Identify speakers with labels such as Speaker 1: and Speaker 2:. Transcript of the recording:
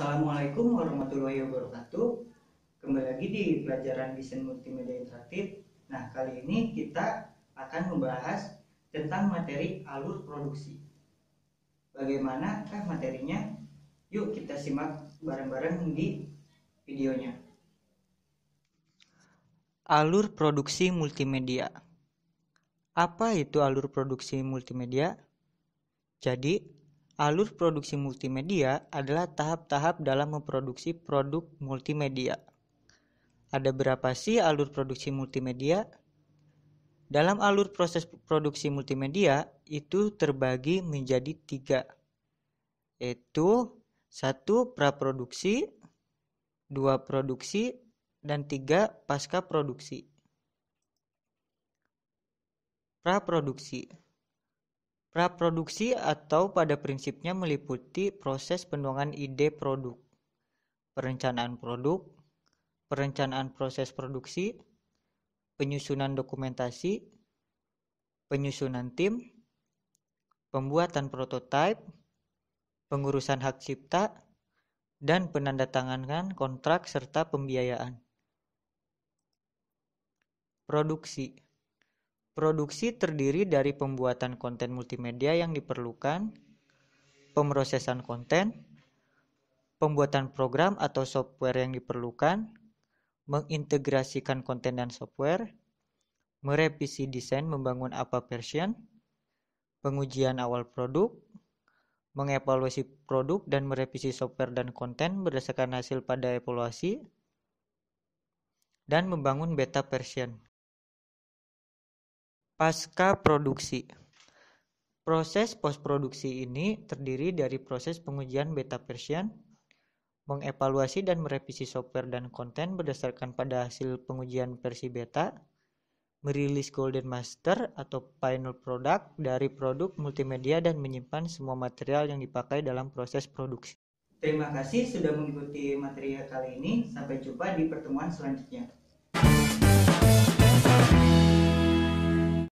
Speaker 1: Assalamualaikum warahmatullahi wabarakatuh. Kembali lagi di pelajaran desain multimedia interaktif. Nah, kali ini kita akan membahas tentang materi alur produksi. Bagaimanakah materinya? Yuk kita simak bareng-bareng di videonya. Alur produksi multimedia. Apa itu alur produksi multimedia? Jadi, Alur produksi multimedia adalah tahap-tahap dalam memproduksi produk multimedia. Ada berapa sih alur produksi multimedia? Dalam alur proses produksi multimedia itu terbagi menjadi tiga, yaitu satu praproduksi, dua produksi, dan tiga pasca produksi. Praproduksi Praproduksi atau pada prinsipnya meliputi proses penuangan ide produk, perencanaan produk, perencanaan proses produksi, penyusunan dokumentasi, penyusunan tim, pembuatan prototipe, pengurusan hak cipta, dan penandatanganan kontrak serta pembiayaan. Produksi Produksi terdiri dari pembuatan konten multimedia yang diperlukan, pemrosesan konten, pembuatan program atau software yang diperlukan, mengintegrasikan konten dan software, merevisi desain membangun apa version, pengujian awal produk, mengevaluasi produk dan merevisi software dan konten berdasarkan hasil pada evaluasi, dan membangun beta version. Pasca produksi Proses postproduksi ini terdiri dari proses pengujian beta version, mengevaluasi dan merevisi software dan konten berdasarkan pada hasil pengujian versi beta, merilis golden master atau final product dari produk multimedia dan menyimpan semua material yang dipakai dalam proses produksi. Terima kasih sudah mengikuti materi kali ini. Sampai jumpa di pertemuan selanjutnya.